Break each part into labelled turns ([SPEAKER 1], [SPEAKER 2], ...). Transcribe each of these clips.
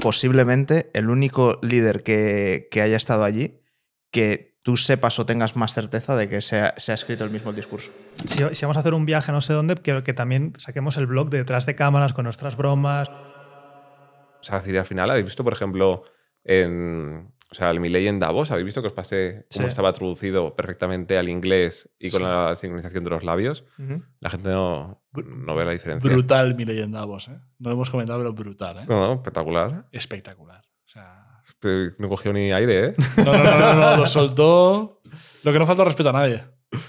[SPEAKER 1] posiblemente el único líder que, haya estado allí que tú sepas o tengas más certeza de que se ha, escrito el mismo discurso.
[SPEAKER 2] Si, vamos a hacer un viaje no sé dónde, que, que también saquemos el blog detrás de cámaras con nuestras bromas. O
[SPEAKER 3] sea, al final habéis visto, por ejemplo, en, o sea, el Miley en Davos, habéis visto que os pasé cómo estaba traducido perfectamente al inglés y con la sincronización de los labios. La gente no, ve la diferencia. Brutal
[SPEAKER 1] Miley en Davos, ¿eh? No hemos comentado, pero brutal, ¿eh? No, no,
[SPEAKER 3] espectacular. Espectacular. O sea... no cogió ni aire, ¿eh? No, no, no, no, lo
[SPEAKER 2] soltó. Lo que no faltó respeto a nadie.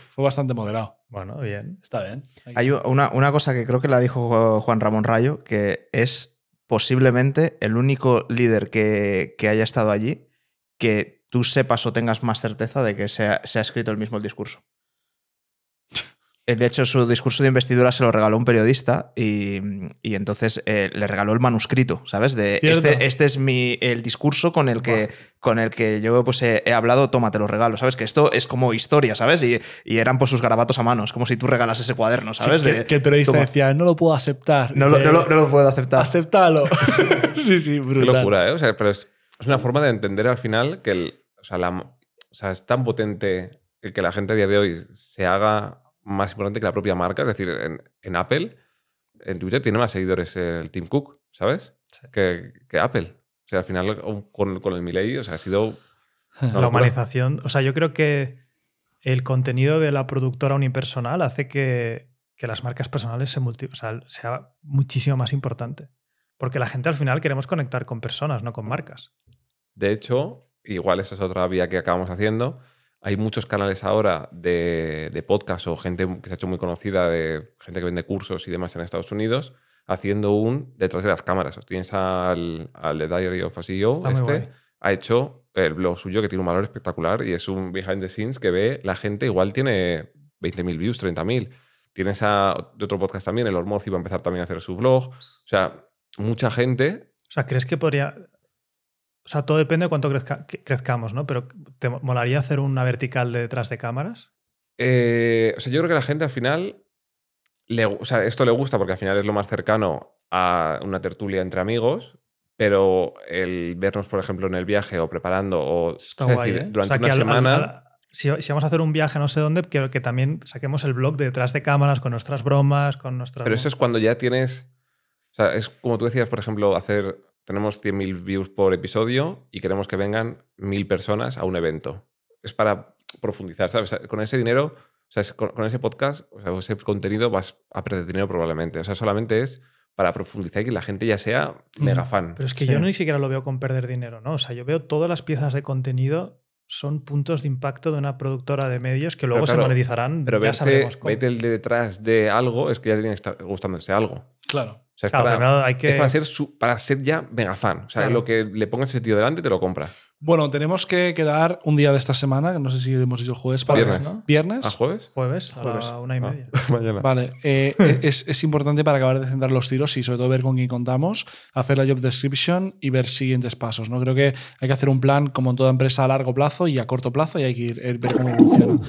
[SPEAKER 2] Fue bastante moderado. Bueno, bien. Está bien. Hay
[SPEAKER 1] una, cosa que creo que la dijo Juan Ramón Rayo, que es posiblemente el único líder que, que haya estado allí que tú sepas o tengas más certeza de que se ha, escrito el mismo el discurso. Eh, de hecho, su discurso de investidura se lo regaló un periodista y, entonces eh, le regaló el manuscrito, ¿sabes? De este, este, es mi el discurso con el que, con el yo pues, he, hablado, tómate lo regalo, ¿sabes? Que esto es como historia, ¿sabes? Y, y eran pues sus garabatos a mano, como si tú regalas ese cuaderno, ¿sabes? de, que, el periodista decía, no lo puedo aceptar. No, lo, eh, puedo aceptar. ¡Aceptalo!
[SPEAKER 3] sí, sí, brutal. Qué locura, ¿eh? O sea, pero es es una forma de entender al final que el, o sea, es tan potente que la gente a día de hoy se haga más importante que la propia marca. Es decir, en, Apple, en Twitter tiene más seguidores el Tim Cook, ¿sabes? Que, Apple. O sea, al final con, el Miley, o sea, ha sido... La humanización,
[SPEAKER 2] o sea, yo creo que el contenido de la productora unipersonal hace que, las marcas personales se sea, sea muchísimo más importante. Porque la gente al final queremos conectar con personas, no con marcas.
[SPEAKER 3] De hecho, igual esa es otra vía que acabamos haciendo. Hay muchos canales ahora de, de podcast o gente que se ha hecho muy conocida, de gente que vende cursos y demás en Estados Unidos, haciendo un detrás de las cámaras. Tienes al, al The Diary of a CEO, este, ha hecho el blog suyo que tiene un valor espectacular y es un behind the scenes que ve la gente, igual tiene 20.000 views, 30.000. Tienes a otro podcast también, el Hormoz iba a empezar también a hacer su blog. O sea, mucha gente. O sea, ¿crees que
[SPEAKER 2] podría o sea, todo depende de cuánto crezcamos, ¿no? Pero ¿te molaría hacer una vertical de detrás de cámaras?
[SPEAKER 3] Eh, o sea, yo creo que la gente al final. Le, o sea, esto le gusta porque al final es lo más cercano a una tertulia entre amigos, pero el vernos, por ejemplo, en el viaje o preparando o, ¿eh? durante una semana.
[SPEAKER 2] si, vamos a hacer un viaje no sé dónde, que también saquemos el blog de detrás de cámaras con nuestras bromas, con nuestras. Pero eso
[SPEAKER 3] es cuando ya tienes. O sea, es como tú decías, por ejemplo, hacer tenemos 100.000 views por episodio y queremos que vengan 1.000 personas a un evento. Es para profundizar, ¿sabes? Con ese dinero, o sea, con, ese podcast, o sea, ese contenido vas a perder dinero probablemente. O sea, solamente es para profundizar y que la gente ya sea mm. mega fan. Pero es que yo ni
[SPEAKER 2] siquiera lo veo con perder dinero, ¿no? O sea, yo veo todas las piezas de contenido son puntos de impacto de una productora de medios que luego se monetizarán. Pero ya vete,
[SPEAKER 3] el de detrás de algo, es que ya tiene que estar gustándose algo. Claro es, para, hay para, ser ya mega fan. O sea, lo que le pongas ese tío delante te lo compra.
[SPEAKER 2] Bueno, tenemos que quedar un día de esta semana, no sé si hemos dicho jueves viernes. ¿Viernes? ¿A ¿Ah, jueves? Jueves, a una y ah, media. Vale, eh, e-, es, importante para acabar de centrar los tiros y sobre todo ver con quién contamos, hacer la job description y ver siguientes pasos. ¿no? Creo que hay que hacer un plan, como en toda empresa, a largo plazo y a corto plazo y hay que ir, eh, ver cómo funciona.